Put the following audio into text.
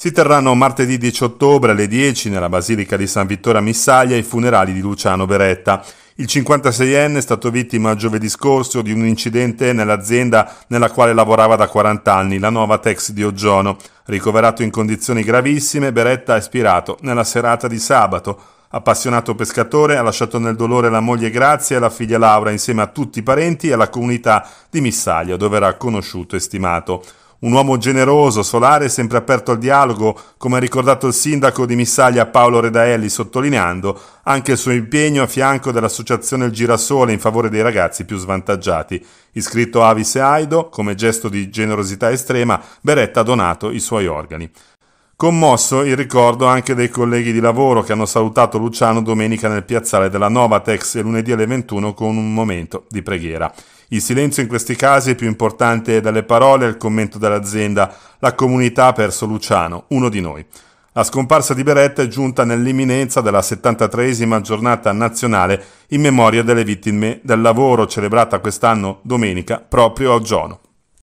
Si terranno martedì 10 ottobre alle 10 nella Basilica di San Vittore a Missaglia i funerali di Luciano Beretta. Il 56enne è stato vittima giovedì scorso di un incidente nell'azienda nella quale lavorava da 40 anni, la nuova Tex di Oggiono. Ricoverato in condizioni gravissime, Beretta è spirato nella serata di sabato. Appassionato pescatore, ha lasciato nel dolore la moglie Grazia e la figlia Laura insieme a tutti i parenti e alla comunità di Missaglia, dove era conosciuto e stimato. Un uomo generoso, solare e sempre aperto al dialogo, come ha ricordato il sindaco di Missaglia Paolo Redaelli, sottolineando anche il suo impegno a fianco dell'associazione Il Girasole in favore dei ragazzi più svantaggiati. Iscritto a Avis e Aido, come gesto di generosità estrema, Beretta ha donato i suoi organi. Commosso il ricordo anche dei colleghi di lavoro che hanno salutato Luciano domenica nel piazzale della Novatex e lunedì alle 21 con un momento di preghiera. Il silenzio in questi casi è più importante dalle parole al commento dell'azienda. La comunità ha perso Luciano, uno di noi. La scomparsa di Beretta è giunta nell'imminenza della 73esima giornata nazionale in memoria delle vittime del lavoro celebrata quest'anno domenica proprio a Giono.